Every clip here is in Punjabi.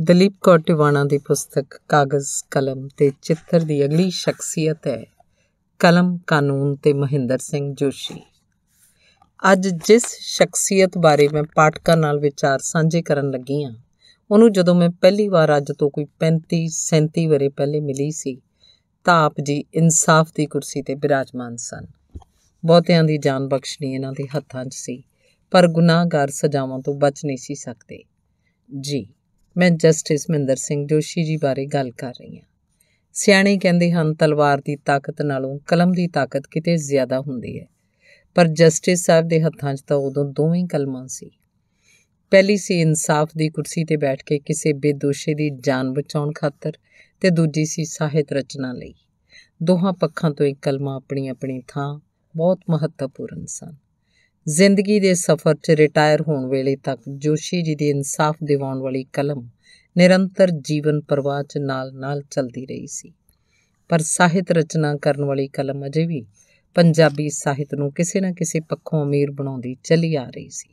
ਦਲੀਪ ਕੌਰ ਟਿਵਾਣਾ ਦੀ ਪੁਸਤਕ ਕਾਗਜ਼ ਕਲਮ ਤੇ ਚਿੱਤਰ ਦੀ ਅਗਲੀ ਸ਼ਖਸੀਅਤ ਹੈ ਕਲਮ ਕਾਨੂੰਨ ਤੇ ਮਹਿੰਦਰ ਸਿੰਘ ਜੋਸ਼ੀ ਅੱਜ ਜਿਸ ਸ਼ਖਸੀਅਤ ਬਾਰੇ ਮੈਂ ਪਾਠਕਾਂ ਨਾਲ ਵਿਚਾਰ ਸਾਂਝੇ ਕਰਨ ਲੱਗੀ ਹਾਂ ਉਹਨੂੰ ਜਦੋਂ ਮੈਂ ਪਹਿਲੀ ਵਾਰ ਅੱਜ ਤੋਂ ਕੋਈ 35 37 ਵਰੇ ਪਹਿਲੇ ਮਿਲੀ ਸੀ ਤਾਂ ਆਪ ਜੀ ਇਨਸਾਫ ਦੀ ਕੁਰਸੀ ਤੇ ਬਿਰਾਜਮਾਨ ਸਨ ਬਹੁਤਿਆਂ ਦੀ ਜਾਨ ਬਖਸ਼ਣੀ ਇਹਨਾਂ ਦੇ ਹੱਥਾਂ 'ਚ ਸੀ ਪਰ ਗੁਨਾਹਗਾਰ ਸਜ਼ਾਵਾਂ ਤੋਂ ਬਚ ਨਹੀਂ ਸੀ ਸਕਦੇ ਜੀ ਮੈਂ ਜਸਟਿਸ ਮਹਿੰਦਰ ਸਿੰਘ ਜੋਸ਼ੀ ਜੀ ਬਾਰੇ ਗੱਲ ਕਰ ਰਹੀ ਹਾਂ ਸਿਆਣੇ ਕਹਿੰਦੇ ਹਨ ਤਲਵਾਰ ਦੀ ਤਾਕਤ ਨਾਲੋਂ ਕਲਮ ਦੀ ਤਾਕਤ ਕਿਤੇ ਜ਼ਿਆਦਾ ਹੁੰਦੀ ਹੈ ਪਰ ਜਸਟਿਸ ਸਾਹਿਬ ਦੇ ਹੱਥਾਂ 'ਚ ਤਾਂ ਉਦੋਂ ਦੋਵੇਂ ਕਲਮਾਂ ਸੀ ਪਹਿਲੀ ਸੀ ਇਨਸਾਫ ਦੀ ਕੁਰਸੀ ਤੇ ਬੈਠ ਕੇ ਕਿਸੇ ਬੇਦੋਸ਼ੇ ਦੀ ਜਾਨ ਬਚਾਉਣ ਖਾਤਰ ਤੇ ਦੂਜੀ ਸੀ ਸਾਹਿਤ ਰਚਨਾ ਲਈ ਦੋਹਾਂ ਪੱਖਾਂ ਤੋਂ ਇੱਕ ਕਲਮਾ ਆਪਣੀ ਆਪਣੀ ਥਾਂ ਬਹੁਤ ਮਹੱਤਵਪੂਰਨ ਸਨ ਜ਼ਿੰਦਗੀ ਦੇ ਸਫ਼ਰ 'ਚ ਰਿਟਾਇਰ ਹੋਣ ਵੇਲੇ ਤੱਕ ਜੋਸ਼ੀ ਜੀ ਦੀ ਇਨਸਾਫ ਦਿਵਾਉਣ ਵਾਲੀ ਕਲਮ ਨਿਰੰਤਰ ਜੀਵਨ ਪ੍ਰਵਾਹ 'ਚ ਨਾਲ-ਨਾਲ ਚੱਲਦੀ ਰਹੀ ਸੀ ਪਰ ਸਾਹਿਤ ਰਚਨਾ ਕਰਨ ਵਾਲੀ ਕਲਮ ਅਜੇ ਵੀ ਪੰਜਾਬੀ ਸਾਹਿਤ ਨੂੰ ਕਿਸੇ ਨਾ ਕਿਸੇ ਪੱਖੋਂ ਅਮੀਰ ਬਣਾਉਂਦੀ ਚੱਲੀ ਆ ਰਹੀ ਸੀ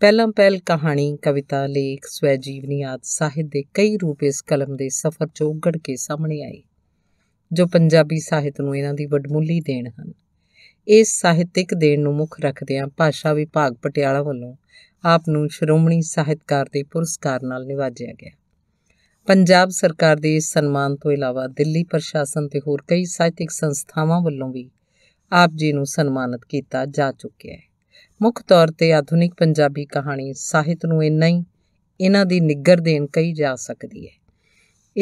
ਪਹਿਲਾਂ ਪਹਿਲ ਕਹਾਣੀ ਕਵਿਤਾ ਲੇਖ ਸਵੈ ਜੀਵਨੀ ਆਦਿ ਸਾਹਿਤ ਦੇ ਕਈ ਰੂਪ ਇਸ ਕਲਮ ਦੇ ਸਫ਼ਰ 'ਚ ਉਗੜ ਕੇ ਸਾਹਮਣੇ ਆਏ ਜੋ ਪੰਜਾਬੀ ਸਾਹਿਤ ਨੂੰ ਇਹਨਾਂ ਦੀ ਵੱਡਮੁੱਲੀ ਦੇਣ ਹਨ ਇਸ ਸਾਹਿਤਿਕ ਦੇਣ ਨੂੰ ਮੁੱਖ ਰੱਖਦਿਆਂ ਭਾਸ਼ਾ ਵਿਭਾਗ ਪਟਿਆਲਾ ਵੱਲੋਂ ਆਪ ਨੂੰ ਸ਼੍ਰੋਮਣੀ ਸਾਹਿਤਕਾਰ ਦੇ ਪੁਰਸਕਾਰ ਨਾਲ ਨਿਵਾਜਿਆ ਗਿਆ ਪੰਜਾਬ ਸਰਕਾਰ ਦੇ ਇਸ ਸਨਮਾਨ ਤੋਂ ਇਲਾਵਾ ਦਿੱਲੀ ਪ੍ਰਸ਼ਾਸਨ ਤੇ ਹੋਰ ਕਈ ਸਾਹਿਤਿਕ ਸੰਸਥਾਵਾਂ ਵੱਲੋਂ ਵੀ ਆਪ ਜੀ ਨੂੰ ਸਨਮਾਨਿਤ ਕੀਤਾ ਜਾ ਚੁੱਕਿਆ ਹੈ ਮੁੱਖ ਤੌਰ ਤੇ ਆਧੁਨਿਕ ਪੰਜਾਬੀ ਕਹਾਣੀ ਸਾਹਿਤ ਨੂੰ ਇੰਨਾ ਹੀ ਇਹਨਾਂ ਦੀ ਨਿੱਗਰ ਦੇਣ ਕਹੀ ਜਾ ਸਕਦੀ ਹੈ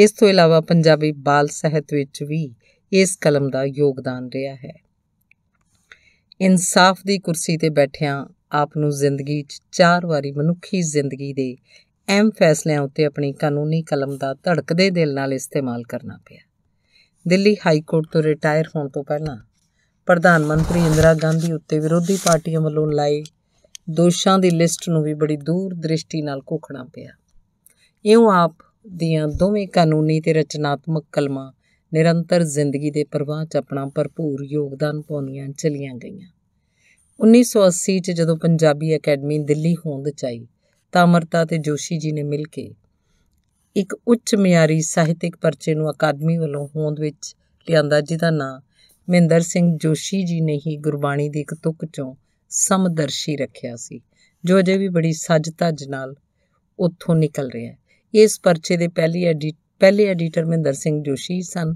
ਇਸ ਤੋਂ ਇਲਾਵਾ ਪੰਜਾਬੀ ਬਾਲ ਸਾਹਿਤ ਵਿੱਚ ਵੀ ਇਸ ਕਲਮ ਦਾ ਯੋਗਦਾਨ ਰਿਹਾ ਹੈ ਇਨਸਾਫ ਦੀ ਕੁਰਸੀ ਤੇ ਬੈਠਿਆਂ ਆਪ ਨੂੰ ਜ਼ਿੰਦਗੀ 'ਚ ਚਾਰ ਵਾਰੀ ਮਨੁੱਖੀ ਜ਼ਿੰਦਗੀ ਦੇ ਅਹਿਮ ਫੈਸਲਿਆਂ ਉੱਤੇ ਆਪਣੀ ਕਾਨੂੰਨੀ ਕਲਮ ਦਾ ਧੜਕਦੇ ਦਿਲ ਨਾਲ ਇਸਤੇਮਾਲ ਕਰਨਾ ਪਿਆ ਦਿੱਲੀ ਹਾਈ ਕੋਰਟ ਤੋਂ ਰਿਟਾਇਰ ਹੋਣ ਤੋਂ ਪਹਿਲਾਂ ਪ੍ਰਧਾਨ ਮੰਤਰੀ ਇੰਦਰਾ ਗਾਂਧੀ ਉੱਤੇ ਵਿਰੋਧੀ ਪਾਰਟੀਆਂ ਵੱਲੋਂ ਲਾਏ ਦੋਸ਼ਾਂ ਦੀ ਲਿਸਟ ਨੂੰ ਵੀ ਬੜੀ ਦੂਰ ਦ੍ਰਿਸ਼ਟੀ ਨਾਲ ਕੋਖਣਾ ਪਿਆ ਇਉਂ ਆਪ ਦੀਆਂ ਦੋਵੇਂ ਕਾਨੂੰਨੀ ਤੇ ਰਚਨਾਤਮਕ ਕਲਮਾਂ ਨਿਰੰਤਰ ਜ਼ਿੰਦਗੀ ਦੇ ਪ੍ਰਵਾਹ 'ਚ ਆਪਣਾ ਭਰਪੂਰ ਯੋਗਦਾਨ ਪਾਉਂਦੀਆਂ ਚਲੀਆਂ ਗਈਆਂ 1980 'ਚ ਜਦੋਂ ਪੰਜਾਬੀ ਅਕੈਡਮੀ ਦਿੱਲੀ ਹੋਂਦ 'ਚ ਆਈ ਤਾਂ ਅਮਰਤਾ ਤੇ ਜੋਸ਼ੀ ਜੀ ਨੇ ਮਿਲ ਕੇ ਇੱਕ ਉੱਚ ਮਿਆਰੀ ਸਾਹਿਤਿਕ ਪਰਚੇ ਨੂੰ ਅਕਾਦਮੀ ਵੱਲੋਂ ਹੋਂਦ ਵਿੱਚ ਲਿਆਂਦਾ ਜਿਹਦਾ ਨਾਮ ਮਹਿੰਦਰ ਸਿੰਘ ਜੋਸ਼ੀ ਜੀ ਨੇ ਹੀ ਗੁਰਬਾਣੀ ਦੀ ਇੱਕ ਤੁਕ ਚੋਂ ਸਮਦਰਸ਼ੀ ਰੱਖਿਆ ਸੀ ਜੋ ਅਜੇ ਵੀ ਬੜੀ ਸੱਜ ਧੱਜ ਨਾਲ ਉੱਥੋਂ ਨਿਕਲ ਰਿਹਾ ਹੈ ਇਸ ਪਰਚੇ ਦੇ ਪਹਿਲੀ ਐਡੀਟ ਪਹਿਲੇ ਐਡੀਟਰ ਮਹਿੰਦਰ ਸਿੰਘ ਜੋਸ਼ੀ ਸਨ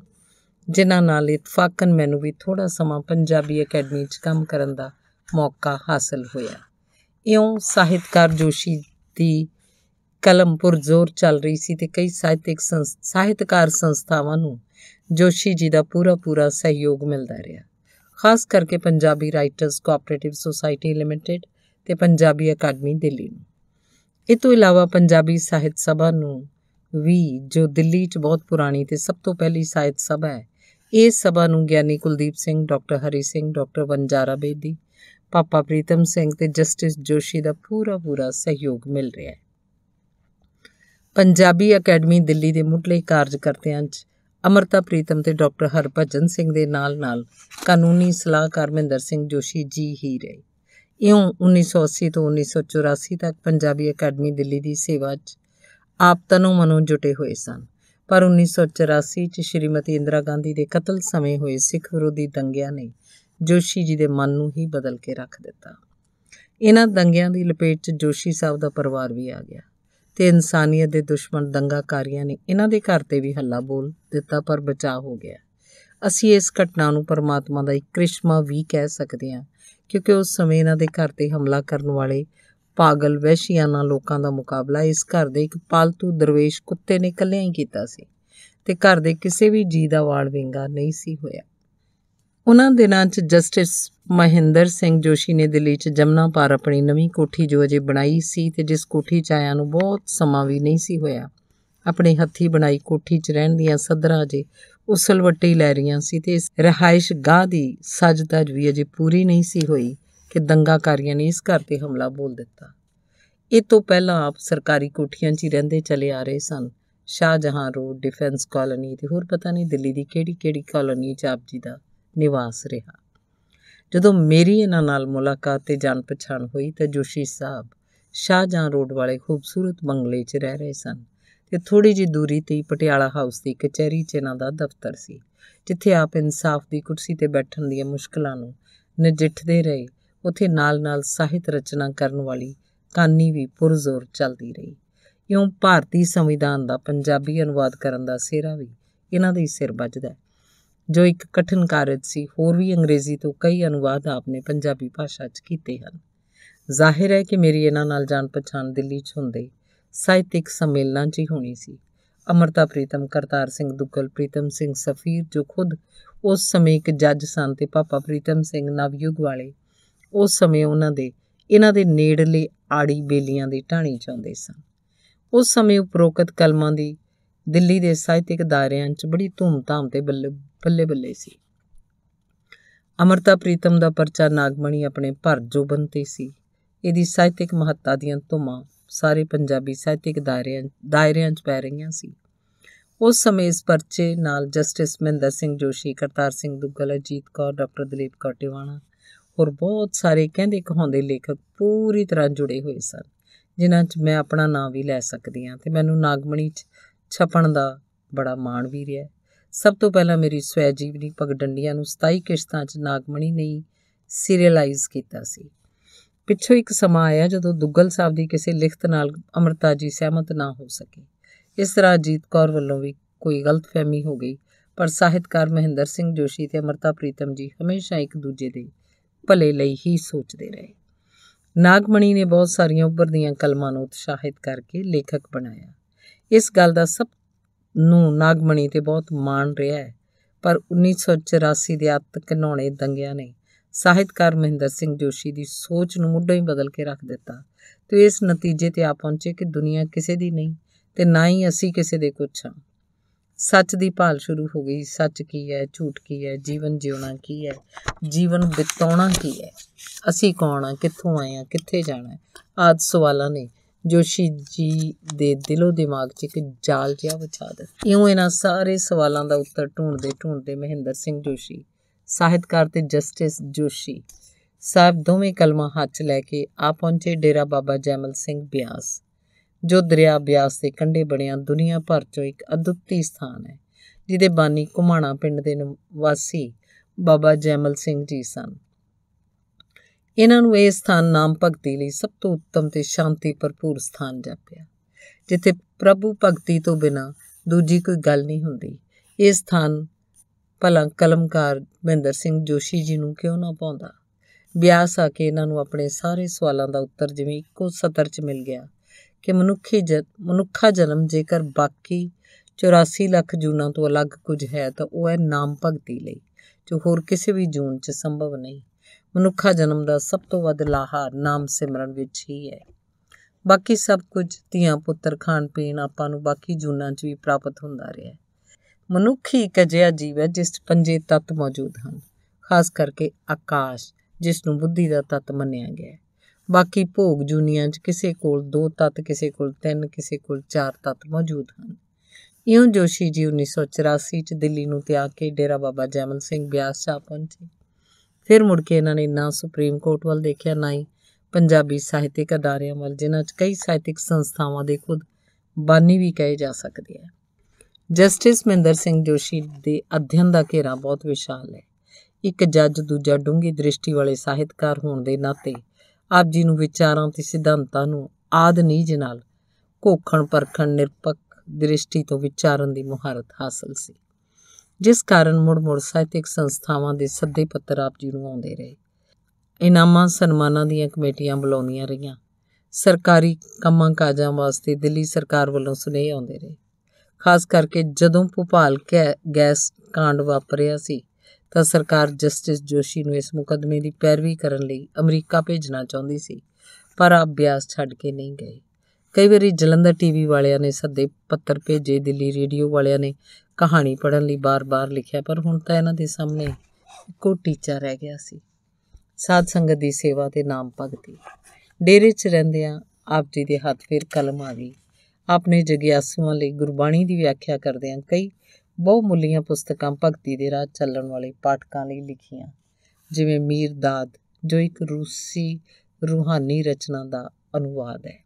ਜਿਨ੍ਹਾਂ ਨਾਲ ਇਤਫਾਕਨ ਮੈਨੂੰ ਵੀ ਥੋੜਾ ਸਮਾਂ ਪੰਜਾਬੀ ਅਕੈਡਮੀ 'ਚ ਕੰਮ ਕਰਨ ਦਾ ਮੌਕਾ ਹਾਸਲ ਹੋਇਆ ਇਉਂ ਸਾਹਿਤਕਾਰ ਜੋਸ਼ੀ ਦੀ ਕਲਮ ਜ਼ੋਰ ਚੱਲ ਰਹੀ ਸੀ ਤੇ ਕਈ ਸਾਹਿਤਿਕ ਸਾਹਿਤਕਾਰ ਸੰਸਥਾਵਾਂ ਨੂੰ ਜੋਸ਼ੀ ਜੀ ਦਾ ਪੂਰਾ ਪੂਰਾ ਸਹਿਯੋਗ ਮਿਲਦਾ ਰਿਹਾ ਖਾਸ ਕਰਕੇ Punjabi writers cooperative society limited ਤੇ ਪੰਜਾਬੀ ਅਕੈਡਮੀ ਦਿੱਲੀ ਨੂੰ ਇਹ ਤੋਂ ਇਲਾਵਾ ਪੰਜਾਬੀ ਸਾਹਿਤ ਸਭਾ ਨੂੰ ਵੀ ਜੋ ਦਿੱਲੀ 'ਚ ਬਹੁਤ ਪੁਰਾਣੀ ਤੇ ਸਭ ਤੋਂ ਪਹਿਲੀ ਸਾਹਿਤ ਸਭਾ ਹੈ ਇਸ ਸਭਾ ਨੂੰ ਗਿਆਨੀ ਕੁਲਦੀਪ ਸਿੰਘ ਡਾਕਟਰ ਹਰੀ ਸਿੰਘ ਡਾਕਟਰ ਵੰਜਾਰਾ ਬੇਦੀ ਪਾਪਾ ਪ੍ਰੀਤਮ ਸਿੰਘ ਤੇ ਜਸਟਿਸ ਜੋਸ਼ੀ ਦਾ ਪੂਰਾ ਪੂਰਾ ਸਹਿਯੋਗ ਮਿਲ ਰਿਹਾ ਹੈ ਪੰਜਾਬੀ ਅਕੈਡਮੀ ਦਿੱਲੀ ਦੇ ਮੁੱਢਲੇ ਕਾਰਜਕਰਤਿਆਂ 'ਚ ਅਮਰਤਾ ਪ੍ਰੀਤਮ ਤੇ ਡਾਕਟਰ ਹਰਭਜਨ ਸਿੰਘ ਦੇ ਨਾਲ-ਨਾਲ ਕਾਨੂੰਨੀ ਸਲਾਹਕਾਰ ਮਹਿੰਦਰ ਸਿੰਘ ਜੋਸ਼ੀ ਜੀ ਹੀ ਰਹੇ ਇਉਂ 1980 ਤੋਂ 1984 ਤੱਕ ਪੰਜਾਬੀ ਅਕੈਡਮੀ ਦਿੱਲੀ ਦੀ ਸੇਵਾ 'ਚ ਆਪ ਤਨੋਂ ਮਨੋਂ ਜੁਟੇ ਹੋਏ ਸਨ ਪਰ 1984 ਚ ਸ਼੍ਰੀਮਤੀ ਇੰਦਰਾ ਗਾਂਧੀ ਦੇ ਕਤਲ ਸਮੇਂ ਹੋਏ ਸਿੱਖ ਵਿਰੋਧੀ ਦੰਗਿਆਂ ਨੇ ਜੋਸ਼ੀ ਜੀ ਦੇ ਮਨ ਨੂੰ ਹੀ ਬਦਲ ਕੇ ਰੱਖ ਦਿੱਤਾ ਇਹਨਾਂ ਦੰਗਿਆਂ ਦੀ ਲਪੇਟ 'ਚ ਜੋਸ਼ੀ ਸਾਹਿਬ ਦਾ ਪਰਿਵਾਰ ਵੀ ਆ ਗਿਆ ਤੇ ਇਨਸਾਨੀਅਤ ਦੇ ਦੁਸ਼ਮਣ ਦੰਗਾਕਾਰੀਆਂ ਨੇ ਇਹਨਾਂ ਦੇ ਘਰ ਤੇ ਵੀ ਹੱਲਾ ਬੋਲ ਦਿੱਤਾ ਪਰ ਬਚਾਅ ਹੋ ਗਿਆ ਅਸੀਂ ਇਸ ਘਟਨਾ ਨੂੰ ਪਰਮਾਤਮਾ ਦਾ ਇੱਕ ਕ੍ਰਿਸ਼ਮਾ ਵੀ ਕਹਿ ਸਕਦੇ ਹਾਂ ਕਿਉਂਕਿ ਉਸ ਸਮੇਂ ਇਹਨਾਂ ਦੇ ਘਰ ਤੇ ਹਮਲਾ ਕਰਨ ਵਾਲੇ ਪਾਗਲ ਵਹਿਸ਼ੀਆਨਾ ਲੋਕਾਂ ਦਾ ਮੁਕਾਬਲਾ ਇਸ ਘਰ ਦੇ ਇੱਕ ਪਾਲਤੂ ਦਰਵੇਸ਼ ਕੁੱਤੇ ਨੇ ਇਕੱਲਿਆਂ ਹੀ ਕੀਤਾ ਸੀ ਤੇ ਘਰ ਦੇ ਕਿਸੇ ਵੀ ਜੀ ਦਾ ਵਾਲ ਵਿੰਗਾ ਨਹੀਂ ਸੀ ਹੋਇਆ ਉਹਨਾਂ ਦਿਨਾਂ 'ਚ ਜਸਟਿਸ ਮਹਿੰਦਰ ਸਿੰਘ ਜੋਸ਼ੀ ਨੇ ਦਿੱਲੀ 'ਚ ਜਮਨਾ ਪਾਰ ਆਪਣੀ ਨਵੀਂ ਕੋਠੀ ਜੋ ਅਜੇ ਬਣਾਈ ਸੀ ਤੇ ਜਿਸ ਕੋਠੀ 'ਚ ਆਇਆਂ ਨੂੰ ਬਹੁਤ ਸਮਾਂ ਵੀ ਨਹੀਂ ਸੀ ਹੋਇਆ ਆਪਣੇ ਹੱਥੀ ਬਣਾਈ ਕੋਠੀ 'ਚ ਰਹਿਣ ਦੀਆਂ ਸਦਰਾਂ ਜੇ ਉਸਲਵੱਟੀ ਲੈ ਰਹੀਆਂ ਸੀ ਤੇ ਇਸ ਰਹਾਇਸ਼ ਗਾਹ ਦੀ ਸਜਦਜ ਵੀ ਅਜੇ ਪੂਰੀ ਨਹੀਂ ਸੀ ਹੋਈ ਕਿ ਦੰਗਾਕਾਰੀਆਂ ਨੇ ਇਸ ਘਰ ਤੇ ਹਮਲਾ ਬੋਲ ਦਿੱਤਾ ਇਹ ਤੋਂ ਪਹਿਲਾਂ ਆਪ ਸਰਕਾਰੀ ਕੋਠੀਆਂ 'ਚ ਹੀ ਰਹਿੰਦੇ ਚਲੇ ਆ ਰਹੇ ਸਨ ਸ਼ਾਹਜਹਾਂ ਰੋਡ ਡਿਫੈਂਸ ਕਾਲੋਨੀ ਤੇ ਹੋਰ ਪਤਾ ਨਹੀਂ ਦਿੱਲੀ ਦੀ ਕਿਹੜੀ-ਕਿਹੜੀ ਕਾਲੋਨੀ 'ਚ ਆਪ ਜੀ ਦਾ ਨਿਵਾਸ ਰਿਹਾ ਜਦੋਂ ਮੇਰੀ ਇਹਨਾਂ ਨਾਲ ਮੁਲਾਕਾਤ ਤੇ ਜਾਣ ਪਛਾਣ ਹੋਈ ਤਾਂ ਜੋਸ਼ੀ ਸਾਹਿਬ ਸ਼ਾਹਜਹਾਂ ਰੋਡ ਵਾਲੇ ਖੂਬਸੂਰਤ ਬੰਗਲੇ 'ਚ ਰਹਿ ਰਹੇ ਸਨ ਤੇ ਥੋੜੀ ਜੀ ਦੂਰੀ ਤੇ ਪਟਿਆਲਾ ਹਾਊਸ ਦੀ ਕਚਹਿਰੀ 'ਚ ਇਹਨਾਂ ਦਾ ਦਫ਼ਤਰ ਸੀ ਜਿੱਥੇ ਆਪ ਇਨਸਾਫ ਦੀ ਕੁਰਸੀ ਤੇ ਬੈਠਣ ਦੀਆਂ ਮੁਸ਼ਕਲਾਂ ਨੂੰ ਨਜਿੱਠਦੇ ਰਹੇ ਉਥੇ ਨਾਲ-ਨਾਲ ਸਾਹਿਤ ਰਚਨਾ ਕਰਨ ਵਾਲੀ ਕਾਨੀ ਵੀ ਪੁਰਜ਼ੋਰ ਚੱਲਦੀ ਰਹੀ ਇਉਂ ਭਾਰਤੀ ਸੰਵਿਧਾਨ ਦਾ ਪੰਜਾਬੀ ਅਨੁਵਾਦ ਕਰਨ ਦਾ ਸਿਹਰਾ ਵੀ ਇਹਨਾਂ ਦੇ ਸਿਰ ਵੱਜਦਾ ਜੋ ਇੱਕ ਕਠਿਨ ਕਾਰਜ ਸੀ ਹੋਰ ਵੀ ਅੰਗਰੇਜ਼ੀ ਤੋਂ ਕਈ ਅਨੁਵਾਦ ਆਪਨੇ ਪੰਜਾਬੀ ਭਾਸ਼ਾ 'ਚ ਕੀਤੇ ਹਨ ਜ਼ਾਹਿਰ ਹੈ ਕਿ ਮੇਰੀ ਇਹਨਾਂ ਨਾਲ ਜਾਣ ਪਛਾਣ ਦਿੱਲੀ 'ਚ ਹੁੰਦੇ ਸਾਹਿਤਿਕ ਸੰਮੇਲਨਾਂ 'ਚ ਹੀ ਹੋਣੀ ਸੀ ਅਮਰਤਾ ਪ੍ਰੀਤਮ ਕਰਤਾਰ ਸਿੰਘ ਦੁੱਗਲ ਪ੍ਰੀਤਮ ਸਿੰਘ ਸਫੀਰ ਜੋ ਖੁਦ ਉਸ ਸਮੇਂ ਇੱਕ ਜੱਜ ਸਨ ਤੇ ਪਾਪਾ ਪ੍ਰੀਤਮ ਸਿੰਘ ਨਵਯੁਗ ਵਾਲੇ ਉਸ ਸਮੇਂ ਉਹਨਾਂ ਦੇ ਇਹਨਾਂ ਦੇ ਨੇੜਲੇ ਆੜੀ ਬੇਲੀਆਂ ਦੀ ਢਾਣੀ ਚਾਹੁੰਦੇ ਸਨ ਉਸ ਸਮੇਂ ਉਪਰੋਕਤ ਕਲਮਾਂ ਦੀ ਦਿੱਲੀ ਦੇ ਸਾਹਿਤਿਕ ਦਾਇਰਿਆਂ 'ਚ ਬੜੀ ਧੂਮ-ਧਾਮ ਤੇ ਬੱਲੇ ਬੱਲੇ ਸੀ ਅਮਰਤਾ ਪ੍ਰੀਤਮ ਦਾ ਪਰਚਾ ਨਾਗਮਣੀ ਆਪਣੇ ਭਰ ਜੋਬਨ ਤੇ ਸੀ ਇਹਦੀ ਸਾਹਿਤਿਕ ਮਹੱਤਤਾ ਦੀਆਂ ਧੁਮਾਂ ਸਾਰੇ ਪੰਜਾਬੀ ਸਾਹਿਤਿਕ ਦਾਇਰਿਆਂ ਦਾਇਰਿਆਂ 'ਚ ਪੈ ਰਹੀਆਂ ਸੀ ਉਸ ਸਮੇਂ ਇਸ ਪਰਚੇ ਨਾਲ ਜਸਟਿਸ ਮਹਿੰਦਰ ਸਿੰਘ ਜੋਸ਼ੀ ਕਰਤਾਰ ਸਿੰਘ ਦੁੱਗਲ ਅਜੀਤ ਕੌਰ ਡਾਕਟਰ ਦਲੀਪ ਕੌਰ ਹੋਰ ਬਹੁਤ ਸਾਰੇ ਕਹਿੰਦੇ ਕਹਾਉਂਦੇ ਲੇਖਕ ਪੂਰੀ ਤਰ੍ਹਾਂ ਜੁੜੇ ਹੋਏ ਸਨ ਜਿਨ੍ਹਾਂ 'ਚ ਮੈਂ ਆਪਣਾ ਨਾਂ ਵੀ ਲੈ ਸਕਦੀ ਹਾਂ ਤੇ ਮੈਨੂੰ ਨਾਗਮਣੀ 'ਚ ਛਪਣ ਦਾ ਬੜਾ ਮਾਣ ਵੀ ਰਿਹਾ ਸਭ ਤੋਂ ਪਹਿਲਾਂ ਮੇਰੀ ਸਵੈ ਜੀਵਨੀ ਪਗਡੰਡੀਆਂ ਨੂੰ 27 ਕਿਸ਼ਤਾਂ 'ਚ ਨਾਗਮਣੀ ਨੇ ਸੀਰੀਅਲਾਈਜ਼ ਕੀਤਾ ਸੀ ਪਿੱਛੋਂ ਇੱਕ ਸਮਾਂ ਆਇਆ ਜਦੋਂ ਦੁੱਗਲ ਸਾਹਿਬ ਦੀ ਕਿਸੇ ਲਿਖਤ ਨਾਲ ਅਮਰਤਾ ਜੀ ਸਹਿਮਤ ਨਾ ਹੋ ਸਕੇ ਇਸ ਤਰ੍ਹਾਂ ਜੀਤ ਕੌਰ ਵੱਲੋਂ ਵੀ ਕੋਈ ਗਲਤਫਹਿਮੀ ਹੋ ਗਈ ਪਰ ਸਾਹਿਤਕਾਰ ਮਹਿੰਦਰ ਸਿੰਘ ਜੋਸ਼ੀ ਤੇ ਅਮਰਤਾ ਪ੍ਰੀਤਮ ਜੀ ਹਮੇਸ਼ਾ ਇੱਕ ਦੂਜੇ ਦੇ ਭਲੇ ਲਈ ਹੀ ਸੋਚਦੇ ਰਹੇ ਨਾਗਮਣੀ ਨੇ ਬਹੁਤ ਸਾਰੀਆਂ ਉੱਭਰਦੀਆਂ ਕਲਮਾਂ ਨੂੰ ਉਤਸ਼ਾਹਿਤ ਕਰਕੇ ਲੇਖਕ ਬਣਾਇਆ ਇਸ ਗੱਲ ਦਾ ਸਭ ਨੂੰ ਨਾਗਮਣੀ ਤੇ ਬਹੁਤ ਮਾਣ ਰਿਹਾ ਹੈ ਪਰ 1984 ਦੇ ਅੱਤ ਨੌਣੇ ਦੰਗਿਆਂ ਨੇ ਸਾਹਿਤਕਾਰ ਮਹਿੰਦਰ ਸਿੰਘ ਜੋਸ਼ੀ ਦੀ ਸੋਚ ਨੂੰ ਮੁੱਢੋਂ ਹੀ ਬਦਲ ਕੇ ਰੱਖ ਦਿੱਤਾ ਤੇ ਇਸ ਨਤੀਜੇ ਤੇ ਆ ਪਹੁੰਚੇ ਕਿ ਦੁਨੀਆ ਕਿਸੇ ਦੀ ਨਹੀਂ ਤੇ ਨਾ ਹੀ ਅਸੀਂ ਕਿਸੇ ਦੇ ਕੁਝ ਹਾਂ ਸੱਚ ਦੀ ਭਾਲ ਸ਼ੁਰੂ ਹੋ ਗਈ ਸੱਚ ਕੀ ਹੈ ਝੂਠ ਕੀ ਹੈ ਜੀਵਨ ਜਿਉਣਾ ਕੀ ਹੈ ਜੀਵਨ ਬਿਤਾਉਣਾ ਕੀ ਹੈ ਅਸੀਂ ਕੌਣ ਆ ਕਿੱਥੋਂ ਆਏ ਆ ਕਿੱਥੇ ਜਾਣਾ ਆਦ ਸਵਾਲਾਂ ਨੇ ਜੋਸ਼ੀ ਜੀ ਦੇ ਦਿਲੋ ਦਿਮਾਗ 'ਚ ਇੱਕ ਜਾਲ ਜਿਹਾ ਵਿਛਾ ਦਿੱਤਾ ਇਉਂ ਇਹਨਾਂ ਸਾਰੇ ਸਵਾਲਾਂ ਦਾ ਉੱਤਰ ਢੂੰਡਦੇ ਢੂੰਡਦੇ ਮਹਿੰਦਰ ਸਿੰਘ ਜੋਸ਼ੀ ਸਾਹਿਤਕਾਰ ਤੇ ਜਸਟਿਸ ਜੋਸ਼ੀ ਸਾਹਿਬ ਦੋਵੇਂ ਕਲਮਾਂ ਹੱਥ ਲੈ ਕੇ ਆ ਪਹੁੰਚੇ ਡੇਰਾ ਬਾਬਾ ਜੈਮਲ ਸਿੰਘ ਬਿਆਸ ਜੋ ਦਰਿਆ ਬਿਆਸ ਦੇ ਕੰਢੇ ਬਣਿਆ ਦੁਨੀਆ ਭਰ ਚੋਂ ਇੱਕ ਅਦੁੱਤੀ ਸਥਾਨ ਹੈ ਜਿਹਦੇ ਬਾਨੀ ਘੁਮਾਣਾ ਪਿੰਡ ਦੇ ਨਿਵਾਸੀ ਬਾਬਾ ਜੈਮਲ ਸਿੰਘ ਜੀ ਸਨ ਇਹਨਾਂ ਨੂੰ ਇਹ ਸਥਾਨ ਨਾਮ ਭਗਤੀ ਲਈ ਸਭ ਤੋਂ ਉੱਤਮ ਤੇ ਸ਼ਾਂਤੀ ਭਰਪੂਰ ਸਥਾਨ ਜਾਪਿਆ ਜਿੱਥੇ ਪ੍ਰਭੂ ਭਗਤੀ ਤੋਂ ਬਿਨਾ ਦੂਜੀ ਕੋਈ ਗੱਲ ਨਹੀਂ ਹੁੰਦੀ ਇਹ ਸਥਾਨ ਭਲਾ ਕਲਮਕਾਰ ਮਹਿੰਦਰ ਸਿੰਘ ਜੋਸ਼ੀ ਜੀ ਨੂੰ ਕਿਉਂ ਨਾ ਪਾਉਂਦਾ ਬਿਆਸ ਆ ਕੇ ਇਹਨਾਂ ਨੂੰ ਆਪਣੇ ਸਾਰੇ ਸਵਾਲਾਂ ਦਾ ਉੱਤਰ ਜਿਵੇਂ ਇੱਕੋ ਸਤਰ 'ਚ ਮਿਲ ਗਿਆ ਕਿ ਮਨੁੱਖੀ ਜ ਮਨੁੱਖਾ ਜਨਮ ਜੇਕਰ ਬਾਕੀ 84 ਲੱਖ ਜੂਨਾਂ ਤੋਂ ਅਲੱਗ ਕੁਝ ਹੈ ਤਾਂ ਉਹ ਹੈ ਨਾਮ ਭਗਤੀ ਲਈ ਜੋ ਹੋਰ ਕਿਸੇ ਵੀ ਜੂਨ 'ਚ ਸੰਭਵ ਨਹੀਂ ਮਨੁੱਖਾ ਜਨਮ ਦਾ ਸਭ ਤੋਂ ਵੱਧ ਲਾਹਾ ਨਾਮ ਸਿਮਰਨ ਵਿੱਚ ਹੀ ਹੈ ਬਾਕੀ ਸਭ ਕੁਝ ਧੀਆਂ ਪੁੱਤਰ ਖਾਣ ਪੀਣ ਆਪਾਂ ਨੂੰ ਬਾਕੀ ਜੂਨਾਂ 'ਚ ਵੀ ਪ੍ਰਾਪਤ ਹੁੰਦਾ ਰਿਹਾ ਹੈ ਇੱਕ ਅਜਿਹਾ ਜੀਵ ਹੈ ਜਿਸ 'ਚ ਪੰਜੇ ਤੱਤ ਮੌਜੂਦ ਹਨ ਖਾਸ ਕਰਕੇ ਆਕਾਸ਼ ਜਿਸ ਨੂੰ ਬੁੱਧੀ ਦਾ ਤੱਤ ਮੰਨਿਆ ਗਿਆ ਹੈ ਬਾਕੀ ਭੋਗ ਜੁਨੀਆਂ 'ਚ ਕਿਸੇ ਕੋਲ ਦੋ ਤਤ ਕਿਸੇ ਕੋਲ ਤਿੰਨ ਕਿਸੇ ਕੋਲ ਚਾਰ ਤਤ ਮੌਜੂਦ ਹਨ ਇਉਂ ਜੋਸ਼ੀ ਜੀ 1984 'ਚ ਦਿੱਲੀ ਨੂੰ ਤਿਆਗ ਕੇ ਡੇਰਾ ਬਾਬਾ ਜੈਮਲ ਸਿੰਘ ਬਿਆਸ ਚਾ ਪਹੁੰਚੇ ਫਿਰ ਮੁੜ ਕੇ ਇਹਨਾਂ ਨੇ ਨਾ ਸੁਪਰੀਮ ਕੋਰਟ ਵੱਲ ਦੇਖਿਆ ਨਾ ਹੀ ਪੰਜਾਬੀ ਸਾਹਿਤਿਕ ਅਦਾਰਿਆਂ ਵੱਲ ਜਿਨ੍ਹਾਂ 'ਚ ਕਈ ਸਾਹਿਤਿਕ ਸੰਸਥਾਵਾਂ ਦੇ ਖੁਦ ਬਾਨੀ ਵੀ ਕਹੇ ਜਾ ਸਕਦੇ ਆ ਜਸਟਿਸ ਮਹਿੰਦਰ ਸਿੰਘ ਜੋਸ਼ੀ ਦੇ ਅਧਿਐਨ ਦਾ ਘੇਰਾ ਬਹੁਤ ਵਿਸ਼ਾਲ ਹੈ ਇੱਕ ਜੱਜ ਦੂਜਾ ਡੂੰਗੀ ਦ੍ਰਿਸ਼ਟੀ ਵਾਲੇ ਸਾਹਿਤਕਾਰ ਹੋਣ ਦੇ ਨਾਤੇ ਆਪ ਜੀ ਨੂੰ ਵਿਚਾਰਾਂ ਤੇ ਸਿਧਾਂਤਾਂ ਨੂੰ ਆਦ ਨੀਜ ਨਾਲ ਕੋਖਣ ਪਰਖਣ ਨਿਰਪੱਖ ਦ੍ਰਿਸ਼ਟੀ ਤੋਂ ਵਿਚਾਰਨ ਦੀ ਮੁਹਾਰਤ ਹਾਸਲ ਸੀ ਜਿਸ ਕਾਰਨ ਮੁੜ-ਮੁੜ ਸਾਹਿਤਿਕ ਸੰਸਥਾਵਾਂ ਦੇ ਸੱਦੇ ਪੱਤਰ ਆਪ ਜੀ ਨੂੰ ਆਉਂਦੇ ਰਹੇ ਇਨਾਮਾਂ ਸਨਮਾਨਾਂ ਦੀਆਂ ਕਮੇਟੀਆਂ ਬੁਲਾਉਂਦੀਆਂ ਰਹੀਆਂ ਸਰਕਾਰੀ ਕੰਮਾਂ ਕਾਜਾਂ ਵਾਸਤੇ ਦਿੱਲੀ ਸਰਕਾਰ ਵੱਲੋਂ ਸੁਨੇਹੇ ਆਉਂਦੇ ਰਹੇ ਖਾਸ ਕਰਕੇ ਜਦੋਂ ਭੋਪਾਲ ਗੈਸ ਕਾਂਡ ਵਾਪਰਿਆ ਸੀ ਤਾਂ ਸਰਕਾਰ ਜਸਟਿਸ ਜੋਸ਼ੀ ਨੂੰ ਇਸ ਮੁਕਦਮੇ ਦੀ ਪੈਰਵੀ ਕਰਨ ਲਈ ਅਮਰੀਕਾ ਭੇਜਣਾ ਚਾਹੁੰਦੀ ਸੀ ਪਰ ਆਬਿਆਸ ਛੱਡ ਕੇ ਨਹੀਂ ਗਏ ਕਈ ਵਾਰੀ ਜਲੰਧਰ ਟੀਵੀ ਵਾਲਿਆਂ ਨੇ ਸੱਦੇ ਪੱਤਰ ਭੇਜੇ ਦਿੱਲੀ ਰੇਡੀਓ ਵਾਲਿਆਂ ਨੇ ਕਹਾਣੀ ਪੜਨ ਲਈ ਬਾਰ-ਬਾਰ ਲਿਖਿਆ ਪਰ ਹੁਣ ਤਾਂ ਇਹਨਾਂ ਦੇ ਸਾਹਮਣੇ ਇੱਕੋ ਟੀਚਾ ਰਹਿ ਗਿਆ ਸੀ ਸਾਧ ਸੰਗਤ ਦੀ ਸੇਵਾ ਤੇ ਨਾਮ ਭਗਤੀ ਡੇਰੇ 'ਚ ਰਹਿੰਦਿਆਂ ਆਪ ਜੀ ਦੇ ਹੱਥ ਫਿਰ ਕਲਮ ਆ ਗਈ ਆਪਨੇ ਜਗਿਆਸੂਆਂ ਲਈ ਗੁਰਬਾਣੀ ਦੀ ਵਿਆਖਿਆ ਕਰਦਿਆਂ ਕਈ ਬਹੁਮੁੱਲੀਆਂ ਪੁਸਤਕਾਂ ਭਗਤੀ ਦੇ ਰਾਹ ਚੱਲਣ ਵਾਲੇ ਪਾਠਕਾਂ ਲਈ ਲਿਖੀਆਂ ਜਿਵੇਂ ਮੀਰ ਦਾਦ ਜੋ ਇੱਕ ਰੂਸੀ ਰੂਹਾਨੀ ਰਚਨਾ ਦਾ ਅਨੁਵਾਦ ਹੈ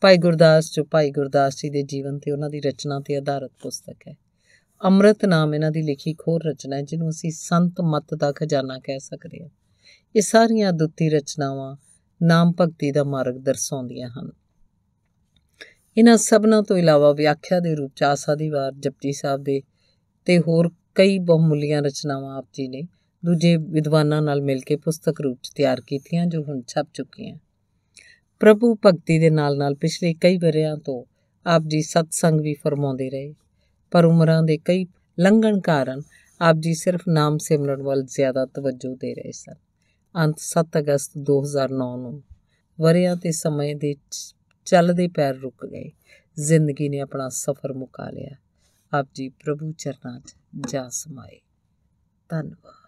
ਭਾਈ ਗੁਰਦਾਸ ਜੋ ਭਾਈ ਗੁਰਦਾਸ ਜੀ ਦੇ ਜੀਵਨ ਤੇ ਉਹਨਾਂ ਦੀ ਰਚਨਾ ਤੇ ਆਧਾਰਿਤ ਪੁਸਤਕ ਹੈ ਅੰਮ੍ਰਿਤ ਨਾਮ ਇਹਨਾਂ ਦੀ ਲਿਖੀ ਖੋਰ ਰਚਨਾ ਹੈ ਜਿਹਨੂੰ ਅਸੀਂ ਸੰਤ ਮਤ ਦਾ ਖਜ਼ਾਨਾ ਕਹਿ ਸਕਦੇ ਹਾਂ ਇਹ ਸਾਰੀਆਂ ਦੁੱਤੀ ਰਚਨਾਵਾਂ ਨਾਮ ਭਗਤੀ ਦਾ ਮਾਰਗ ਦਰਸਾਉਂਦੀਆਂ ਹਨ ਇਹਨਾਂ ਸਭਨਾਂ ਤੋਂ ਇਲਾਵਾ ਵਿਆਖਿਆ ਦੇ ਰੂਪ ਚ ਆਸਾ ਦੀ ਵਾਰ ਜਪਜੀ ਸਾਹਿਬ ਦੇ ਤੇ ਹੋਰ ਕਈ ਬਹੁਮੁੱਲੀਆਂ ਰਚਨਾਵਾਂ ਆਪ ਜੀ ਨੇ ਦੂਜੇ ਵਿਦਵਾਨਾਂ ਨਾਲ ਮਿਲ ਕੇ ਪੁਸਤਕ ਰੂਪ ਚ ਤਿਆਰ ਕੀਤੀਆਂ ਜੋ ਹੁਣ ਛਪ ਚੁੱਕੀਆਂ ਪ੍ਰਭੂ ਭਗਤੀ ਦੇ ਨਾਲ-ਨਾਲ ਪਿਛਲੇ ਕਈ ਵਰਿਆਂ ਤੋਂ ਆਪ ਜੀ ਸਤਸੰਗ ਵੀ ਫਰਮਾਉਂਦੇ ਰਹੇ ਪਰ ਉਮਰਾਂ ਦੇ ਕਈ ਲੰਘਣ ਕਾਰਨ ਆਪ ਜੀ ਸਿਰਫ ਨਾਮ ਸਿਮਰਨ ਵੱਲ ਜ਼ਿਆਦਾ ਤਵੱਜੋ ਦੇ ਰਹੇ ਸਨ ਅੰਤ 7 ਅਗਸਤ 2009 ਨੂੰ ਵਰਿਆਂ ਤੇ ਸਮੇਂ ਦੇ ਚੱਲਦੇ ਪੈਰ ਰੁਕ ਗਏ ਜ਼ਿੰਦਗੀ ਨੇ ਆਪਣਾ ਸਫ਼ਰ ਮੁਕਾ ਲਿਆ ਆਪ ਜੀ ਪ੍ਰਭੂ ਚਰਨਾਂ 'ਚ ਜਾ ਸਮਾਏ ਧੰਨਵਾਦ